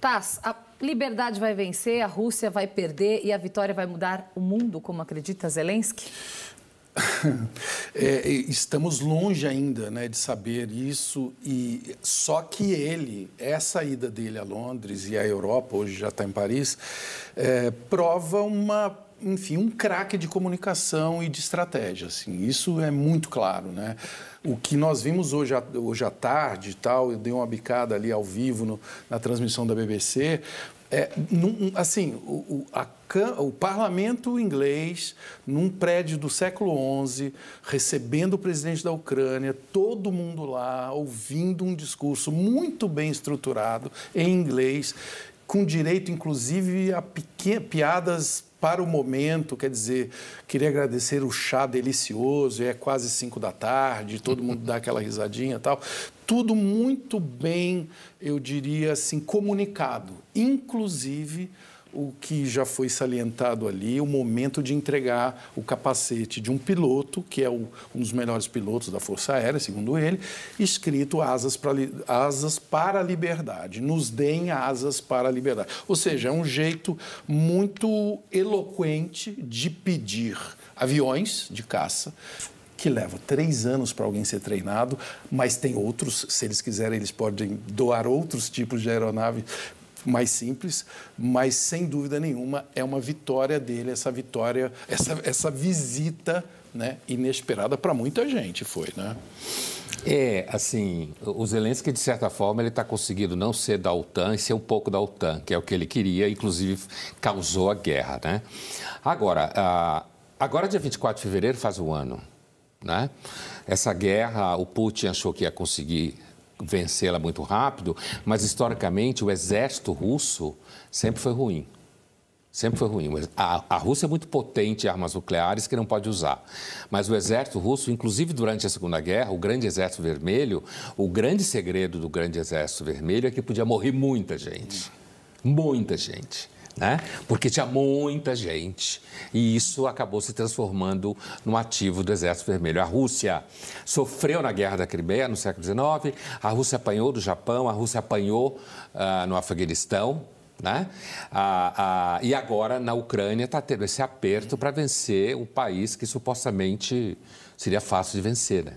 Taz, a liberdade vai vencer, a Rússia vai perder e a vitória vai mudar o mundo, como acredita Zelensky? É, estamos longe ainda né, de saber isso e só que ele, essa ida dele a Londres e à Europa, hoje já está em Paris, é, prova uma enfim, um craque de comunicação e de estratégia, assim, isso é muito claro, né? O que nós vimos hoje à, hoje à tarde e tal, eu dei uma bicada ali ao vivo no, na transmissão da BBC, é, num, assim, o, a, o, parlamento inglês, num prédio do século XI, recebendo o presidente da Ucrânia, todo mundo lá, ouvindo um discurso muito bem estruturado, em inglês, com direito, inclusive, a piadas para o momento, quer dizer, queria agradecer o chá delicioso, é quase cinco da tarde, todo mundo dá aquela risadinha e tal. Tudo muito bem, eu diria assim, comunicado, inclusive o que já foi salientado ali, o momento de entregar o capacete de um piloto, que é o, um dos melhores pilotos da Força Aérea, segundo ele, escrito asas para, asas para a liberdade, nos deem asas para a liberdade. Ou seja, é um jeito muito eloquente de pedir aviões de caça que leva três anos para alguém ser treinado, mas tem outros, se eles quiserem, eles podem doar outros tipos de aeronave mais simples, mas sem dúvida nenhuma é uma vitória dele, essa vitória, essa, essa visita né, inesperada para muita gente foi, né? É, assim, o Zelensky, de certa forma, ele está conseguindo não ser da OTAN e ser um pouco da OTAN, que é o que ele queria, inclusive causou a guerra, né? Agora, agora dia 24 de fevereiro faz um ano, né? Essa guerra, o Putin achou que ia conseguir vencê-la muito rápido, mas historicamente o exército russo sempre foi ruim. Sempre foi ruim. A, a, Rússia é muito potente em armas nucleares que não pode usar. Mas o exército russo, inclusive durante a Segunda Guerra, o grande exército vermelho, o grande segredo do grande exército vermelho é que podia morrer muita gente. Muita gente né? Porque tinha muita gente e isso acabou se transformando num ativo do Exército Vermelho. A Rússia sofreu na Guerra da Crimeia no século XIX, a Rússia apanhou do Japão, a Rússia apanhou uh, no Afeganistão, né? e agora na Ucrânia está tendo esse aperto para vencer o país que supostamente seria fácil de vencer. Né?